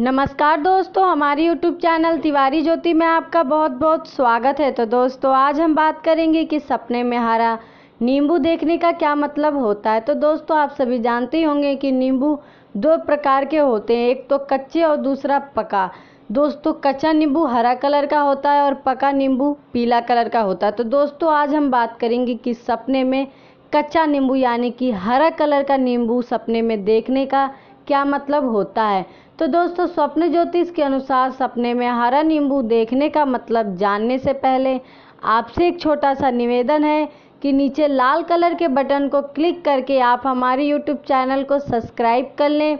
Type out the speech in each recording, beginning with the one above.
नमस्कार दोस्तों हमारे YouTube चैनल तिवारी ज्योति में आपका बहुत बहुत स्वागत है तो दोस्तों आज हम बात करेंगे कि सपने में हरा नींबू देखने का क्या मतलब होता है तो दोस्तों आप सभी जानते ही होंगे कि नींबू दो प्रकार के होते हैं एक तो कच्चे और दूसरा पका दोस्तों कच्चा नींबू हरा कलर का होता है और पका नींबू पीला कलर का होता है तो दोस्तों आज हम बात करेंगे कि सपने में कच्चा नींबू यानी कि हरा कलर का नींबू सपने में देखने का क्या मतलब होता है तो दोस्तों स्वप्न ज्योतिष के अनुसार सपने में हरा नींबू देखने का मतलब जानने से पहले आपसे एक छोटा सा निवेदन है कि नीचे लाल कलर के बटन को क्लिक करके आप हमारे यूट्यूब चैनल को सब्सक्राइब कर लें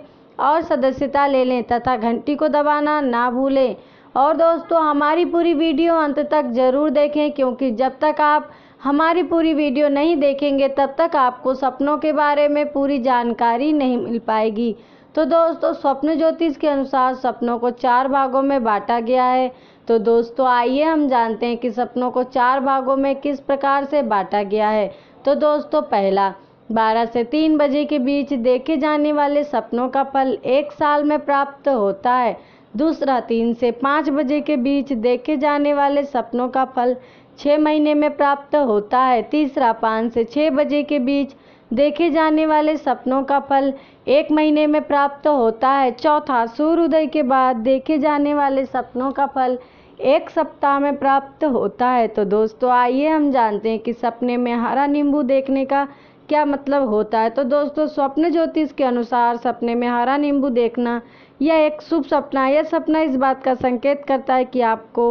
और सदस्यता ले लें तथा घंटी को दबाना ना भूलें और दोस्तों हमारी पूरी वीडियो अंत तक ज़रूर देखें क्योंकि जब तक आप हमारी पूरी वीडियो नहीं देखेंगे तब तक आपको सपनों के बारे में पूरी जानकारी नहीं मिल पाएगी तो दोस्तों स्वप्न ज्योतिष के अनुसार सपनों को चार भागों में बांटा गया है तो दोस्तों आइए हम जानते हैं कि सपनों को चार भागों में किस प्रकार से बांटा गया है तो दोस्तों पहला 12 से 3 बजे के बीच देखे जाने वाले सपनों का फल एक साल में प्राप्त होता है दूसरा तीन से पाँच बजे के बीच देखे जाने वाले सपनों का फल छः महीने में प्राप्त होता है तीसरा पाँच से छः बजे के बीच देखे जाने वाले सपनों का फल एक महीने में प्राप्त होता है चौथा सूर्योदय के बाद देखे जाने वाले सपनों का फल एक सप्ताह में प्राप्त होता है तो दोस्तों आइए हम जानते हैं कि सपने में हरा नींबू देखने का क्या मतलब होता है तो दोस्तों स्वप्न ज्योतिष के अनुसार सपने में हरा नींबू देखना यह एक शुभ सपना यह सपना इस बात का संकेत करता है कि आपको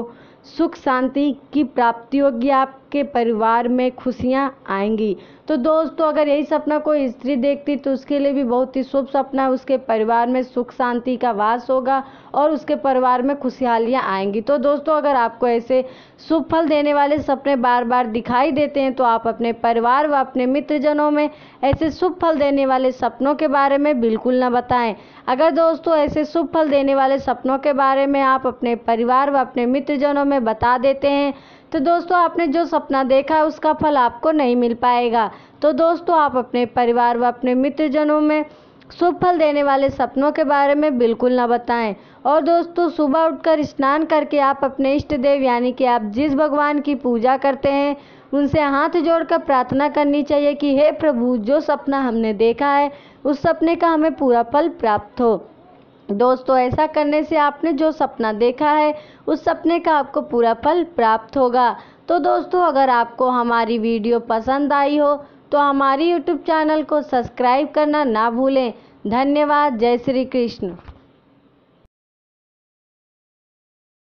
सुख शांति की प्राप्ति होगी आपके परिवार में खुशियाँ आएंगी तो दोस्तों तो अगर यही सपना कोई स्त्री देखती तो उसके लिए भी बहुत ही शुभ सपना है उसके परिवार में सुख शांति का वास होगा और उसके परिवार में खुशहालियाँ आएंगी तो दोस्तों अगर आपको ऐसे शुभ फल देने वाले सपने बार बार दिखाई देते हैं तो आप अपने परिवार व अपने मित्रजनों में ऐसे शुभ फल देने वाले सपनों के बारे में बिल्कुल ना बताएं अगर दोस्तों ऐसे शुभ फल देने वाले सपनों के बारे में आप अपने परिवार व अपने मित्रजनों में बता देते हैं तो दोस्तों आपने जो सपना देखा है उसका फल आपको नहीं मिल पाएगा तो दोस्तों आप अपने परिवार व अपने मित्रजनों में शुभ फल देने वाले सपनों के बारे में बिल्कुल ना बताएं और दोस्तों सुबह उठकर स्नान करके आप अपने इष्ट देव यानी कि आप जिस भगवान की पूजा करते हैं उनसे हाथ जोड़कर प्रार्थना करनी चाहिए कि हे प्रभु जो सपना हमने देखा है उस सपने का हमें पूरा फल प्राप्त हो दोस्तों ऐसा करने से आपने जो सपना देखा है उस सपने का आपको पूरा फल प्राप्त होगा तो दोस्तों अगर आपको हमारी वीडियो पसंद आई हो तो हमारी यूट्यूब चैनल को सब्सक्राइब करना ना भूलें धन्यवाद जय श्री कृष्ण